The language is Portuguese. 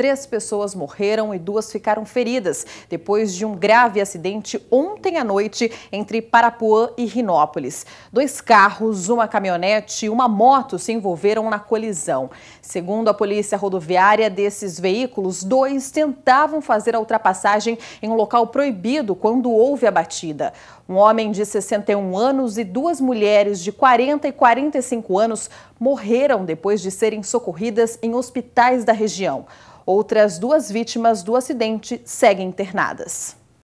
Três pessoas morreram e duas ficaram feridas depois de um grave acidente ontem à noite entre Parapuã e Rinópolis. Dois carros, uma caminhonete e uma moto se envolveram na colisão. Segundo a polícia rodoviária desses veículos, dois tentavam fazer a ultrapassagem em um local proibido quando houve a batida. Um homem de 61 anos e duas mulheres de 40 e 45 anos morreram depois de serem socorridas em hospitais da região. Outras duas vítimas do acidente seguem internadas.